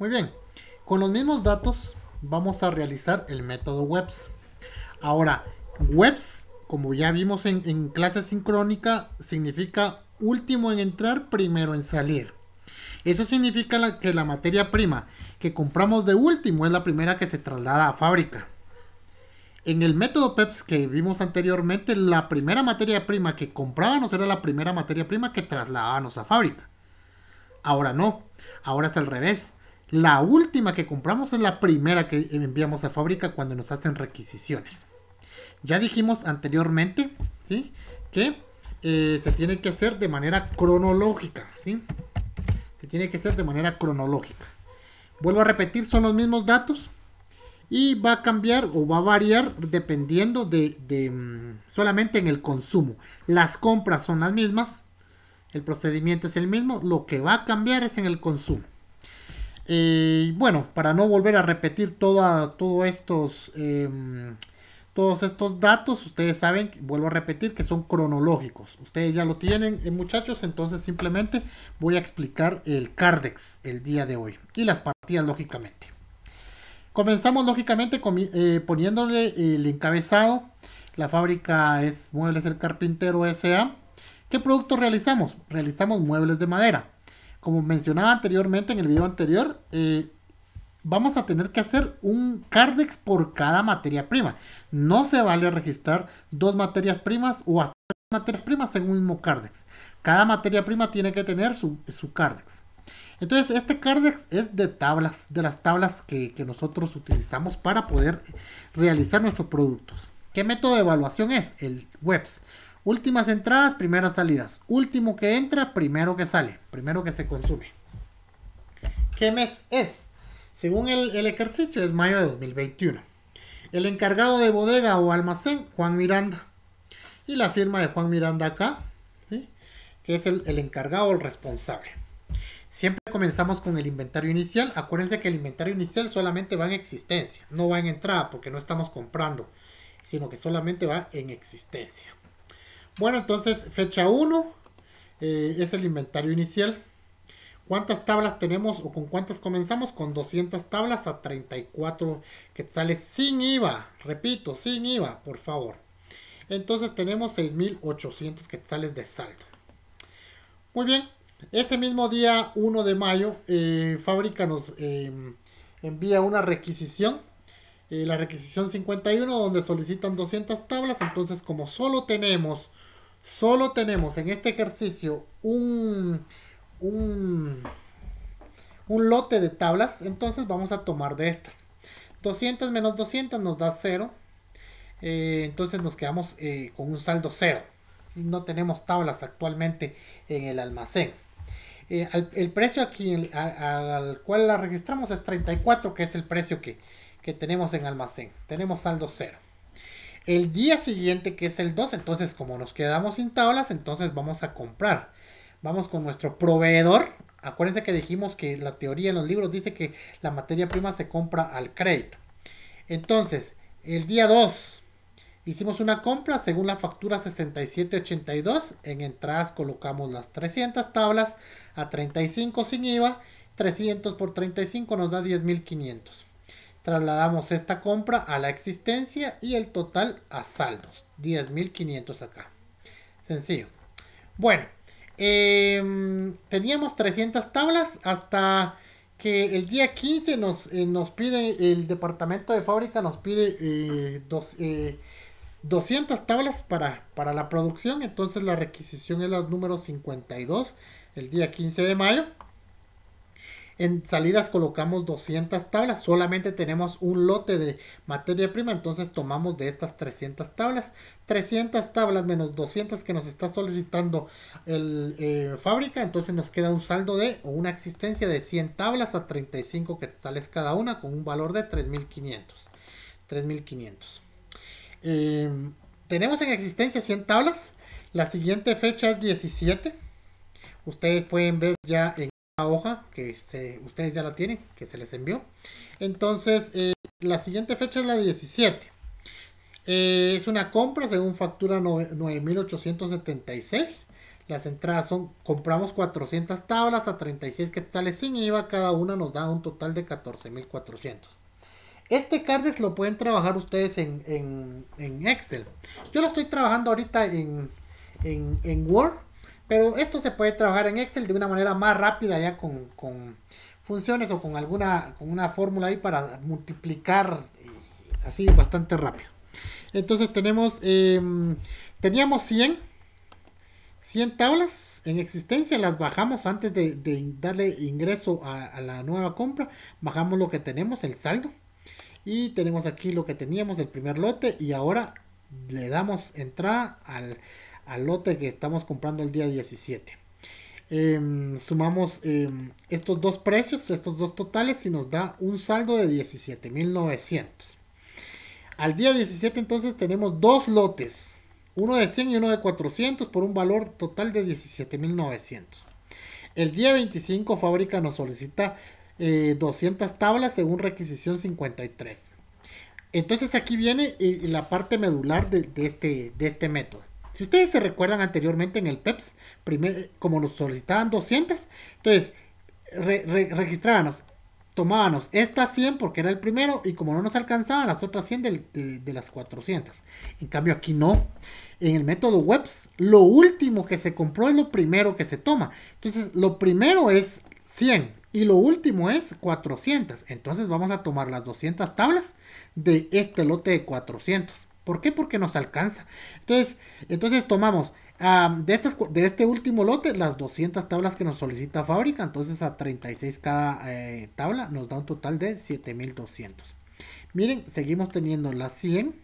Muy bien, con los mismos datos vamos a realizar el método webs. Ahora, webs, como ya vimos en, clase sincrónica, significa último en entrar, primero en salir. Eso significa que la materia prima que compramos de último es la primera que se traslada a fábrica. En el método PEPS que vimos anteriormente, la primera materia prima que comprábamos era la primera materia prima que trasladábamos a fábrica. Ahora no, ahora es al revés. La última que compramos es la primera que enviamos a fábrica cuando nos hacen requisiciones. Ya dijimos anteriormente, ¿sí? Que eh, se tiene que hacer de manera cronológica, ¿sí? Se tiene que hacer de manera cronológica. Vuelvo a repetir, son los mismos datos y va a cambiar o va a variar dependiendo de mm, solamente en el consumo. Las compras son las mismas, el procedimiento es el mismo, lo que va a cambiar es en el consumo. Eh, bueno, para no volver a repetir todo estos, em, todos estos datos, ustedes saben, vuelvo a repetir, que son cronológicos. Ustedes ya lo tienen, eh, muchachos, entonces simplemente voy a explicar el Cardex el día de hoy y las partidas, lógicamente. Comenzamos, lógicamente, eh, poniéndole el encabezado. La fábrica es Muebles El Carpintero S.A. ¿Qué producto realizamos? Realizamos muebles de madera como mencionaba anteriormente en el video anterior, eh, vamos a tener que hacer un cardex por cada materia prima. No se vale registrar dos materias primas o hasta tres materias primas en un mismo cardex. Cada materia prima tiene que tener su, cardex. Entonces, este cardex es de tablas, de las tablas que, que nosotros utilizamos para poder realizar nuestros productos. ¿Qué método de evaluación es? El WEBS. Últimas entradas, primeras salidas. Último que entra, primero que sale, primero que se consume. ¿Qué mes es? Según el, ejercicio, es mayo de 2021. El encargado de bodega o almacén, Juan Miranda. Y la firma de Juan Miranda acá, que es el, el encargado o el responsable. Siempre comenzamos con el inventario inicial. Acuérdense que el inventario inicial solamente va en existencia, no va en entrada porque no estamos comprando, sino que solamente va en existencia. Bueno, entonces fecha 1 eh, es el inventario inicial. ¿Cuántas tablas tenemos o con cuántas comenzamos? Con 200 tablas a 34 quetzales sin IVA. Repito, sin IVA, por favor. Entonces tenemos 6800 quetzales de saldo. Muy bien, ese mismo día 1 de mayo, eh, Fábrica nos em, envía una requisición, eh, la requisición 51, donde solicitan 200 tablas. Entonces, como solo tenemos Solo tenemos en este ejercicio un, lote de tablas, entonces vamos a tomar de estas. 200 menos 200 nos da 0, eh, entonces nos quedamos eh, con un saldo 0. No tenemos tablas actualmente en el almacén. Eh, el precio aquí al cual la registramos es 34, que es el precio que, que tenemos en almacén. Tenemos saldo 0. El día siguiente, que es el 2, entonces como nos quedamos sin tablas, entonces vamos a comprar. Vamos con nuestro proveedor. Acuérdense que dijimos que la teoría en los libros dice que la materia prima se compra al crédito. Entonces, el día 2 hicimos una compra según la factura 6782. En entradas colocamos las 300 tablas a 35 sin IVA. 300 por 35 nos da 10.500. Trasladamos esta compra a la existencia y el total a saldos. 10.500 acá. Sencillo. Bueno, em, teníamos 300 tablas hasta que el día 15 nos, eh, nos pide, el departamento de fábrica nos pide 200 eh, eh, tablas para, para la producción. Entonces la requisición es la número 52 el día 15 de mayo. En salidas colocamos 200 tablas, solamente tenemos un lote de materia prima, entonces tomamos de estas 300 tablas. 300 tablas menos 200 que nos está solicitando el eh, fábrica, entonces nos queda un saldo de o una existencia de 100 tablas a 35 quetzales cada una con un valor de 3.500. 3.500. Eh, tenemos en existencia 100 tablas. La siguiente fecha es 17. Ustedes pueden ver ya en hoja que ustedes ya la tienen, que se les envió. Entonces, eh, la siguiente fecha es la 17. Eh, es una compra según factura 9876. Las entradas son, compramos 400 tablas a 36 que sale sin IVA, cada una nos da un total de 14400. Este Cardex lo pueden trabajar ustedes en, en, en, Excel. Yo lo estoy trabajando ahorita en, en Word pero esto se puede trabajar en Excel de una manera más rápida ya con, funciones o con alguna con una fórmula ahí para multiplicar eh, así bastante rápido. Entonces tenemos, em, teníamos 100, 100 tablas en existencia, las bajamos antes de, darle ingreso a, a, la nueva compra, bajamos lo que tenemos, el saldo, y tenemos aquí lo que teníamos, el primer lote, y ahora le damos entrada al, al lote que estamos comprando el día 17. Em, sumamos em, estos dos precios, estos dos totales y nos da un saldo de 17.900. Al día 17 entonces tenemos dos lotes, uno de 100 y uno de 400 por un valor total de 17.900. El día 25 fábrica nos solicita 200 eh, tablas según requisición 53. Entonces aquí viene eh, la parte medular de este, de este método. Si ustedes se recuerdan anteriormente en el PEPS, como nos solicitaban 200, entonces re, tomábamos estas 100 porque era el primero y como no nos alcanzaban las otras 100 de, las 400. En cambio aquí no. En el método WEBS, lo último que se compró es lo primero que se toma. Entonces, lo primero es 100 y lo último es 400. Entonces vamos a tomar las 200 tablas de este lote de 400. ¿Por qué? Porque nos alcanza. Entonces, entonces tomamos ah, de, este último lote las 200 tablas que nos solicita fábrica. Entonces a 36 cada eh, tabla nos da un total de 7200. Miren, seguimos teniendo las 100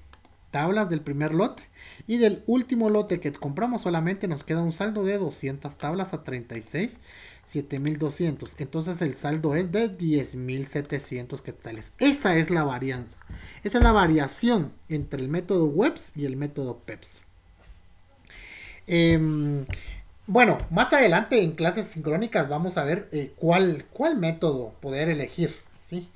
tablas del primer lote. Y del último lote que compramos solamente nos queda un saldo de 200 tablas a 36. 7200. Entonces el saldo es de 10700 quetzales. Esa es la varianza. Esa es la variación entre el método WEBS y el método PEPS. Em, bueno, más adelante en clases sincrónicas vamos a ver eh, cuál, cuál método poder elegir. ¿sí?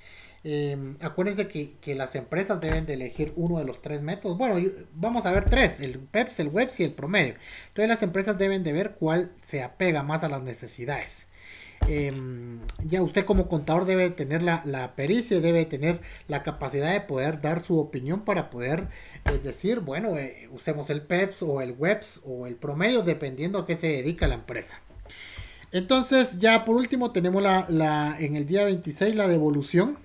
Em, acuérdense que, las empresas deben de elegir uno de los tres métodos. Bueno, vamos a ver tres, el PEPS, el WEPS y el promedio. Entonces las empresas deben de ver cuál se apega más a las necesidades. Em, ya usted como contador debe tener la, pericia, debe tener la capacidad de poder dar su opinión para poder eh, decir, bueno, eh, usemos el PEPS o el WEBS o el promedio, dependiendo a qué se dedica la empresa. Entonces, ya por último tenemos la, en el día 26 la devolución.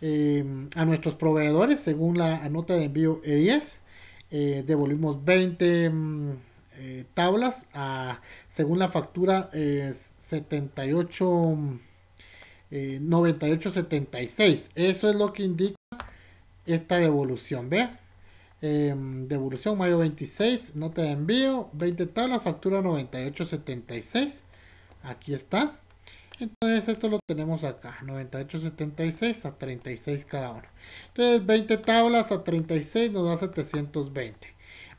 Em, a nuestros proveedores, según la nota de envío E10. Eh, devolvimos 20 em, eh, tablas según la factura 78 98 76 eso es lo que indica esta devolución ve em, devolución mayo 26 nota de envío 20 tablas factura 98 76 aquí está entonces esto lo tenemos acá, 98.76 a 36 cada uno. Entonces 20 tablas a 36 nos da 720.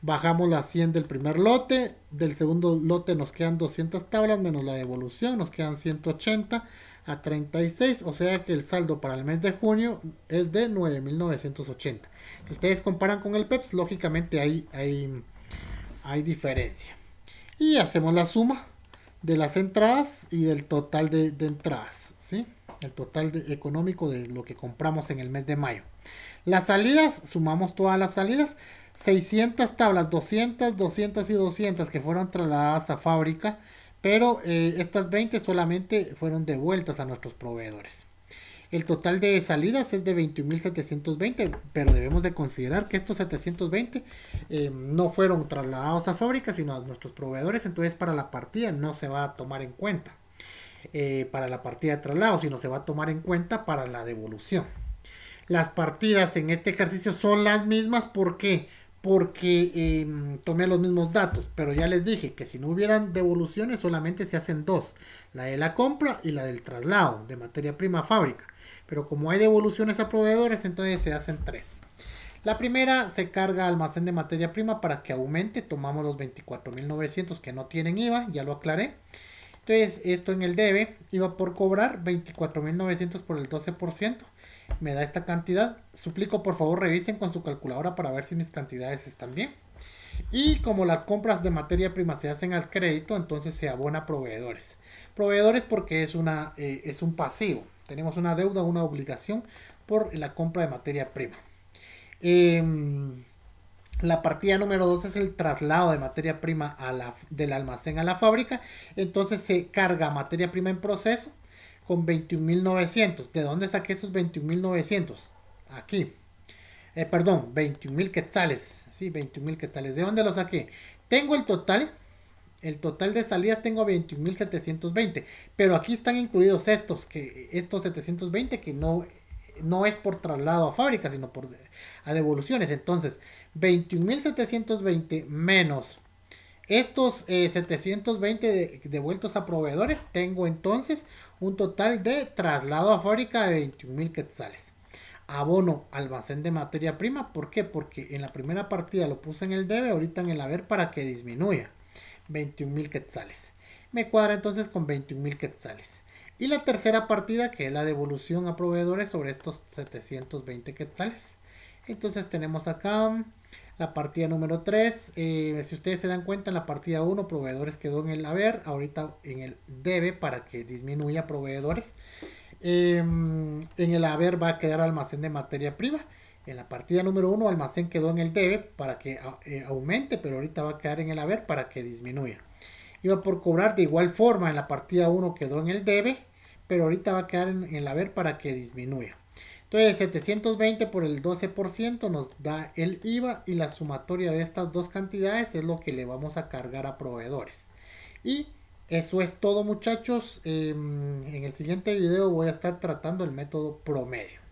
Bajamos la 100 del primer lote, del segundo lote nos quedan 200 tablas menos la devolución, nos quedan 180 a 36, o sea que el saldo para el mes de junio es de 9.980. Si ustedes comparan con el PEPS, lógicamente hay, hay, hay diferencia. Y hacemos la suma, de las entradas y del total de, entradas, ¿sí? El total económico de lo que compramos en el mes de mayo. Las salidas, sumamos todas las salidas, 600 tablas, 200, 200 y 200 que fueron trasladadas a fábrica, pero eh, estas 20 solamente fueron devueltas a nuestros proveedores. El total de salidas es de 21.720, pero debemos de considerar que estos 720 eh, no fueron trasladados a fábrica, sino a nuestros proveedores, entonces para la partida no se va a tomar en cuenta eh, para la partida de traslado, sino se va a tomar en cuenta para la devolución. Las partidas en este ejercicio son las mismas, ¿por qué? Porque em, tomé los mismos datos, pero ya les dije que si no hubieran devoluciones solamente se hacen dos, la de la compra y la del traslado de materia prima a fábrica. Pero como hay devoluciones a proveedores, entonces se hacen tres. La primera se carga almacén de materia prima para que aumente. Tomamos los 24.900 que no tienen IVA, ya lo aclaré. Entonces, esto en el debe IVA por cobrar 24.900 por el 12%. Me da esta cantidad. Suplico, por favor, revisen con su calculadora para ver si mis cantidades están bien. Y como las compras de materia prima se hacen al crédito, entonces se abona a proveedores. Proveedores porque es, una, eh, es un pasivo. Tenemos una deuda, una obligación por la compra de materia prima. Em, la partida número 2 es el traslado de materia prima la, del almacén a la fábrica. Entonces se carga materia prima en proceso con 21.900. ¿De dónde saqué esos 21.900? Aquí. Eh, perdón, 21.000 quetzales. Sí, 21.000 quetzales. ¿De dónde los saqué? Tengo el total el total de salidas tengo 21.720. Pero aquí están incluidos estos, que, estos 720 que no, no es por traslado a fábrica, sino por a devoluciones. Entonces, 21.720 menos estos 720 eh, devueltos a proveedores, tengo entonces un total de traslado a fábrica de 21.000 quetzales. Abono almacén de materia prima, ¿por qué? Porque en la primera partida lo puse en el debe, ahorita en el haber para que disminuya. 21 mil quetzales. Me cuadra entonces con 21 mil quetzales. Y la tercera partida, que es la devolución a proveedores sobre estos 720 quetzales. Entonces tenemos acá um, la partida número 3. Eh, si ustedes se dan cuenta, en la partida 1 proveedores quedó en el haber, ahorita en el debe para que disminuya proveedores. Eh, en el haber va a quedar almacén de materia prima en la partida número 1 almacén quedó en el debe para que ah, eh, aumente, pero ahorita va a quedar en el haber para que disminuya. Iba por cobrar de igual forma, en la partida 1 quedó en el debe, pero ahorita va a quedar en, el haber para que disminuya. Entonces 720 por el 12% nos da el IVA y la sumatoria de estas dos cantidades es lo que le vamos a cargar a proveedores. Y eso es todo muchachos. Em, en el siguiente video voy a estar tratando el método promedio.